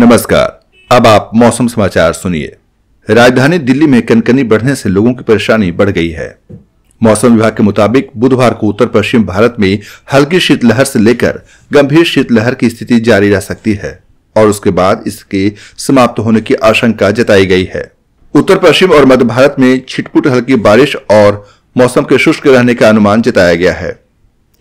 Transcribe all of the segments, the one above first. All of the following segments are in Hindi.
नमस्कार अब आप मौसम समाचार सुनिए राजधानी दिल्ली में कनकनी बढ़ने से लोगों की परेशानी बढ़ गई है मौसम विभाग के मुताबिक बुधवार को उत्तर पश्चिम भारत में हल्की शीतलहर से लेकर गंभीर शीतलहर की स्थिति जारी रह सकती है और उसके बाद इसके समाप्त होने की आशंका जताई गई है उत्तर पश्चिम और मध्य भारत में छिटपुट हल्की बारिश और मौसम के शुष्क रहने का अनुमान जताया गया है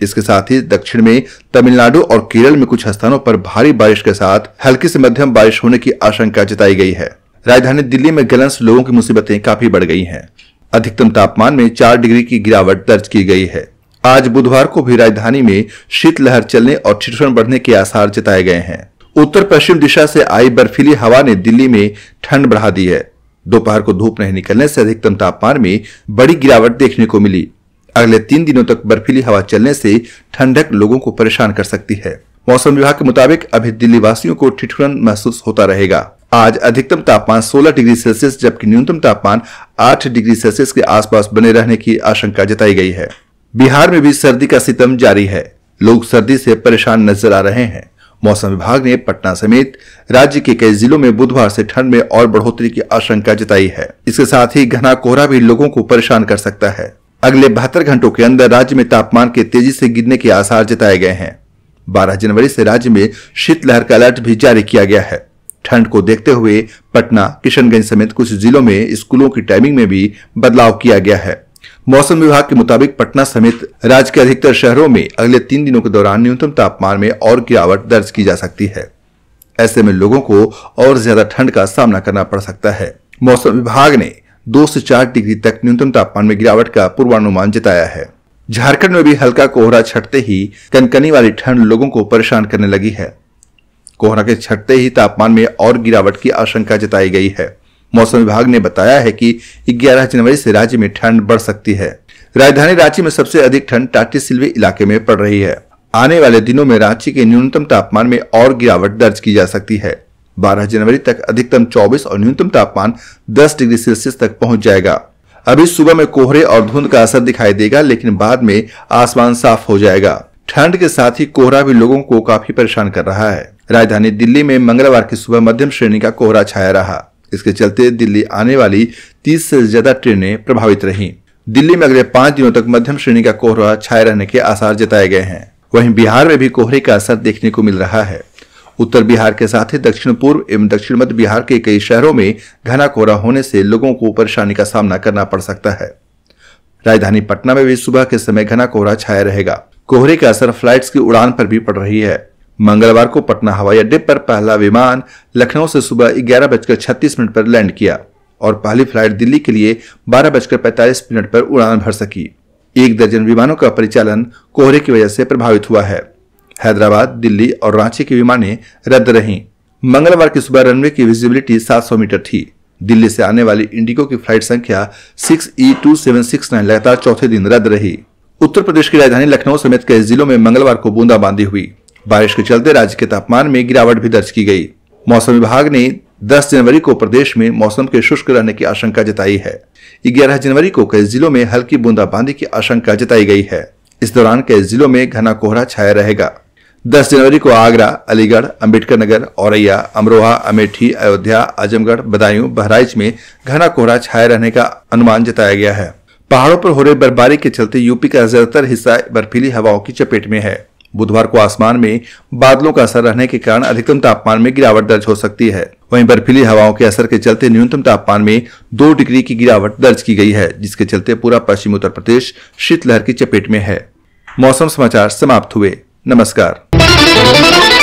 इसके साथ ही दक्षिण में तमिलनाडु और केरल में कुछ स्थानों पर भारी बारिश के साथ हल्की से मध्यम बारिश होने की आशंका जताई गई है राजधानी दिल्ली में गलन लोगों की मुसीबतें काफी बढ़ गई हैं अधिकतम तापमान में चार डिग्री की गिरावट दर्ज की गई है आज बुधवार को भी राजधानी में शीतलहर चलने और ठिठुरन बढ़ने के आसार जताए गए हैं उत्तर पश्चिम दिशा से आई बर्फीली हवा ने दिल्ली में ठंड बढ़ा दी है दोपहर को धूप नहीं निकलने से अधिकतम तापमान में बड़ी गिरावट देखने को मिली अगले तीन दिनों तक बर्फीली हवा चलने से ठंडक लोगों को परेशान कर सकती है मौसम विभाग के मुताबिक अभी दिल्ली वासियों को ठिठुरन महसूस होता रहेगा आज अधिकतम तापमान 16 डिग्री सेल्सियस जबकि न्यूनतम तापमान 8 डिग्री सेल्सियस के आसपास बने रहने की आशंका जताई गई है बिहार में भी सर्दी का सितम जारी है लोग सर्दी से परेशान नजर आ रहे हैं मौसम विभाग ने पटना समेत राज्य के कई जिलों में बुधवार से ठंड में और बढ़ोतरी की आशंका जताई है इसके साथ ही घना कोहरा भी लोगों को परेशान कर सकता है अगले बहत्तर घंटों के अंदर राज्य में तापमान के तेजी से गिरने के आसार जताए गए हैं 12 जनवरी से राज्य में शीतलहर का अलर्ट भी जारी किया गया है ठंड को देखते हुए पटना किशनगंज समेत कुछ जिलों में स्कूलों की टाइमिंग में भी बदलाव किया गया है मौसम विभाग के मुताबिक पटना समेत राज्य के अधिकतर शहरों में अगले तीन दिनों के दौरान न्यूनतम तापमान में और गिरावट दर्ज की जा सकती है ऐसे में लोगों को और ज्यादा ठंड का सामना करना पड़ सकता है मौसम विभाग ने दो से चार डिग्री तक न्यूनतम तापमान में गिरावट का पूर्वानुमान जताया है झारखंड में भी हल्का कोहरा छटते ही कनकनी वाली ठंड लोगों को परेशान करने लगी है कोहरा के छटते ही तापमान में और गिरावट की आशंका जताई गई है मौसम विभाग ने बताया है कि 11 जनवरी से राज्य में ठंड बढ़ सकती है राजधानी रांची में सबसे अधिक ठंड टाटी सिल्वी इलाके में पड़ रही है आने वाले दिनों में रांची के न्यूनतम तापमान में और गिरावट दर्ज की जा सकती है 12 जनवरी तक अधिकतम 24 और न्यूनतम तापमान 10 डिग्री सेल्सियस तक पहुंच जाएगा अभी सुबह में कोहरे और धुंध का असर दिखाई देगा लेकिन बाद में आसमान साफ हो जाएगा ठंड के साथ ही कोहरा भी लोगों को काफी परेशान कर रहा है राजधानी दिल्ली में मंगलवार की सुबह मध्यम श्रेणी का कोहरा छाया रहा इसके चलते दिल्ली आने वाली तीस से ज्यादा ट्रेनें प्रभावित रही दिल्ली में अगले पांच दिनों तक मध्यम श्रेणी का कोहरा छाये रहने के आसार जताए गए हैं वहीं बिहार में भी कोहरे का असर देखने को मिल रहा है उत्तर बिहार के साथ ही दक्षिण पूर्व एवं दक्षिण मध्य बिहार के कई शहरों में घना कोहरा होने से लोगों को परेशानी का सामना करना पड़ सकता है राजधानी पटना में भी सुबह के समय घना कोहरा छाया रहेगा कोहरे का असर फ्लाइट्स की उड़ान पर भी पड़ रही है मंगलवार को पटना हवाई अड्डे पर पहला विमान लखनऊ से सुबह ग्यारह बजकर छत्तीस मिनट पर लैंड किया और पहली फ्लाइट दिल्ली के लिए बारह बजकर पैंतालीस मिनट पर उड़ान भर सकी एक दर्जन विमानों का परिचालन कोहरे की वजह से प्रभावित हुआ है हैदराबाद दिल्ली और रांची की विमानें रद्द रहीं मंगलवार की सुबह रनवे की विजिबिलिटी 700 मीटर थी दिल्ली से आने वाली इंडिगो की फ्लाइट संख्या six E two seven six nine लगातार चौथे दिन रद्द रही उत्तर प्रदेश की राजधानी लखनऊ समेत कई जिलों में मंगलवार को बूंदाबांदी हुई बारिश के चलते राज्य के तापमान में गिरावट भी दर्ज की गई मौसम विभाग ने 10 जनवरी को प्रदेश में मौसम के शुष्क रहने की आशंका जताई है 11 जनवरी को कई जिलों में हल्की बूंदाबांदी की आशंका जताई गई है इस दौरान कई जिलों में घना कोहरा छाया रहेगा 10 जनवरी को आगरा अलीगढ़ अंबेडकर नगर औरैया अमरोहा अमेठी अयोध्या आजमगढ़ बदायूं बहराइच में घना कोहरा छाये रहने का अनुमान जताया गया है पहाड़ों पर हो रही बर्फबारी के चलते यूपी का ज्यादातर हिस्सा बर्फीली हवाओं की चपेट में है बुधवार को आसमान में बादलों का असर रहने के कारण अधिकतम तापमान में गिरावट दर्ज हो सकती है वहीं बर्फीली हवाओं के असर के चलते न्यूनतम तापमान में दो डिग्री की गिरावट दर्ज की गई है जिसके चलते पूरा पश्चिम उत्तर प्रदेश शीतलहर की चपेट में है मौसम समाचार समाप्त हुए नमस्कार